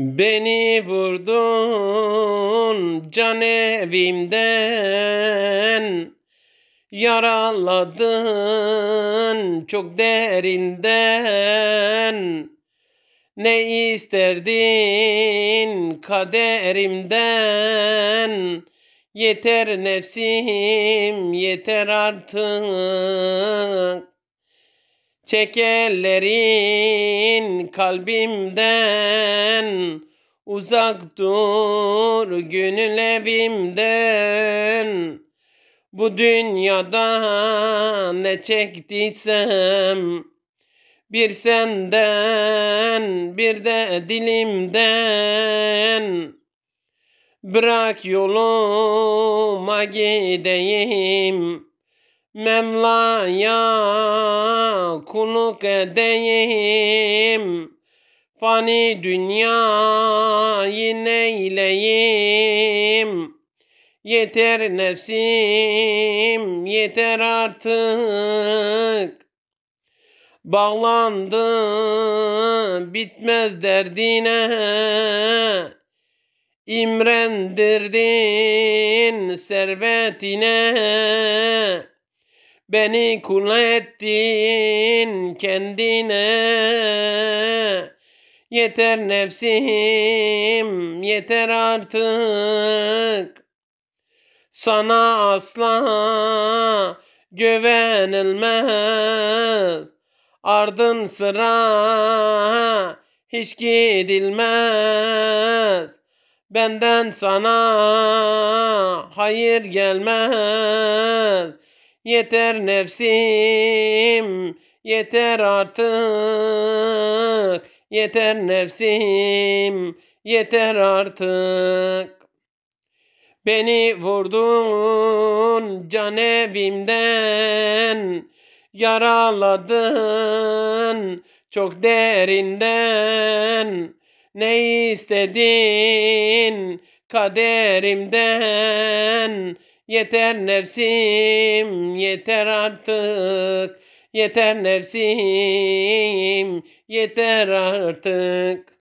Beni vurdun can evimden Yaraladın çok derinden Ne isterdin kaderimden Yeter nefsim yeter artık çekerlerin kalbimden Uzak dur gönül evimden Bu dünyada ne çektiysem Bir senden bir de dilimden Bırak yoluma gideyim Mevla'ya kulluk edeyim. Fani dünya yine ileyim. Yeter nefsim, yeter artık. Bağlandı bitmez derdine. İmrendirdin servetine. Beni kul ettin kendine Yeter nefsim yeter artık Sana asla güvenilmez Ardın sıra hiç gidilmez Benden sana hayır gelmez Yeter nefsim, yeter artık. Yeter nefsim, yeter artık. Beni vurdun can evimden, yaraladın çok derinden. Ne istedin kaderimden? Yeter nefsim, yeter artık. Yeter nefsim, yeter artık.